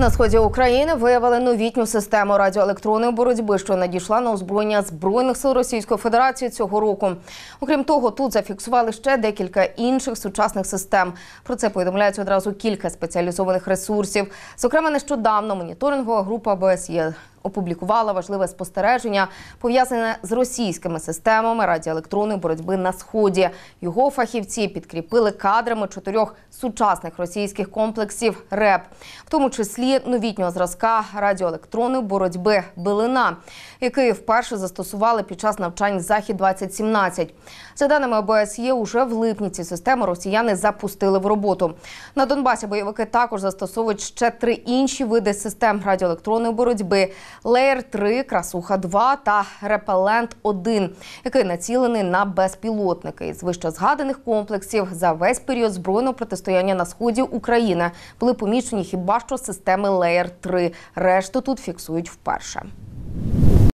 На сході України виявили новітню систему радіоелектронної боротьби, що надійшла на озброєння збройних сил Російської Федерації цього року. Окрім того, тут зафіксували ще декілька інших сучасних систем. Про це повідомляють одразу кілька спеціалізованих ресурсів. Зокрема, нещодавно моніторингова група БСЄ опублікувала важливе спостереження, пов'язане з російськими системами радіоелектронної боротьби на сході. Його фахівці підкріпили кадрами чотирьох сучасних російських комплексів РЕП, в тому числі новітнього зразка радіоелектронної боротьби Билина, який вперше застосували під час навчань захід 2017 За даними ОБСЄ, уже в липні ці системи росіяни запустили в роботу. На Донбасі бойовики також застосовують ще три інші види систем радіоелектронної боротьби. Леєр 3, красуха 2 та репелент 1 який націлений на безпілотники з вищезгаданих комплексів за весь період збройного протистояння на сході України були помічені хіба що системи Леєр 3 Решту тут фіксують вперше.